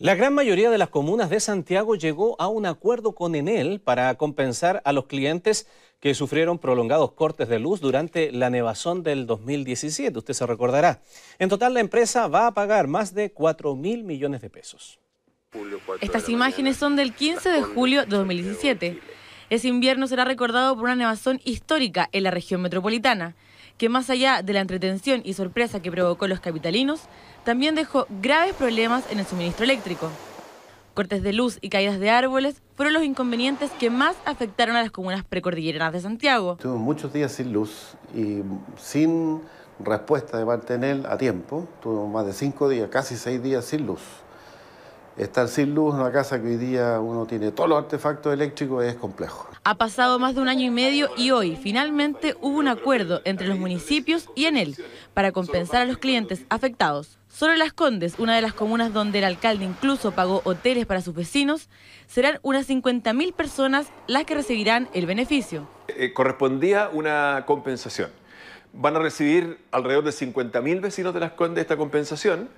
La gran mayoría de las comunas de Santiago llegó a un acuerdo con Enel para compensar a los clientes que sufrieron prolongados cortes de luz durante la nevazón del 2017, usted se recordará. En total la empresa va a pagar más de 4 mil millones de pesos. Estas imágenes son del 15 de julio de 2017. Ese invierno será recordado por una nevazón histórica en la región metropolitana que más allá de la entretención y sorpresa que provocó los capitalinos, también dejó graves problemas en el suministro eléctrico. Cortes de luz y caídas de árboles fueron los inconvenientes que más afectaron a las comunas precordilleranas de Santiago. Tuvimos muchos días sin luz y sin respuesta de mantener a tiempo. Tuvimos más de cinco días, casi seis días sin luz estar sin luz en una casa que hoy día uno tiene todos los artefactos eléctricos es complejo. Ha pasado más de un año y medio y hoy finalmente hubo un acuerdo entre los municipios y en Enel para compensar a los clientes afectados. Solo Las Condes, una de las comunas donde el alcalde incluso pagó hoteles para sus vecinos, serán unas 50.000 personas las que recibirán el beneficio. Eh, correspondía una compensación. Van a recibir alrededor de 50.000 vecinos de Las Condes esta compensación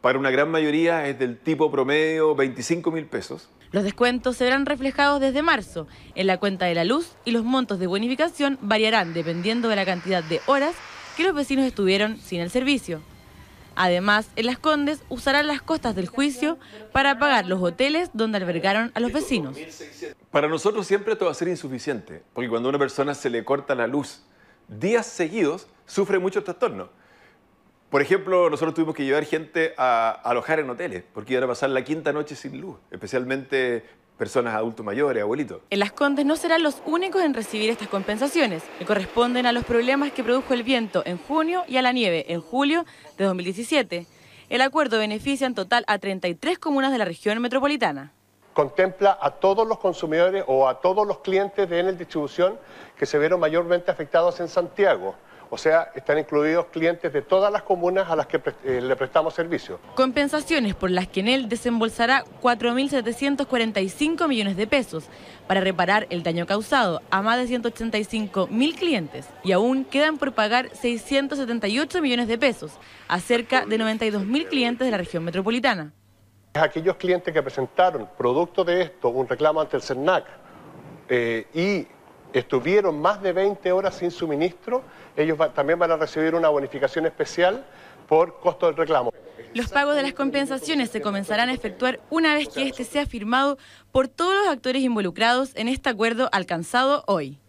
para una gran mayoría es del tipo promedio 25 mil pesos. Los descuentos se verán reflejados desde marzo en la cuenta de la luz y los montos de bonificación variarán dependiendo de la cantidad de horas que los vecinos estuvieron sin el servicio. Además, en Las Condes usarán las costas del juicio para pagar los hoteles donde albergaron a los vecinos. Para nosotros siempre todo va a ser insuficiente, porque cuando a una persona se le corta la luz días seguidos, sufre muchos trastornos. Por ejemplo, nosotros tuvimos que llevar gente a, alojar en hoteles, porque iban a pasar la quinta noche sin luz, especialmente personas adultos mayores, abuelitos. En Las Condes no serán los únicos en recibir estas compensaciones, que corresponden a los problemas que produjo el viento en junio y a la nieve en julio de 2017. El acuerdo beneficia en total a 33 comunas de la región metropolitana. Contempla a todos los consumidores o a todos los clientes de Enel Distribución que se vieron mayormente afectados en Santiago. O sea, están incluidos clientes de todas las comunas a las que eh, le prestamos servicio. Compensaciones por las que él desembolsará 4.745 millones de pesos para reparar el daño causado a más de 185.000 clientes y aún quedan por pagar 678 millones de pesos a cerca de 92.000 clientes de la región metropolitana. Aquellos clientes que presentaron producto de esto un reclamo ante el CERNAC eh, y estuvieron más de 20 horas sin suministro, ellos también van a recibir una bonificación especial por costo del reclamo. Los pagos de las compensaciones se comenzarán a efectuar una vez que este sea firmado por todos los actores involucrados en este acuerdo alcanzado hoy.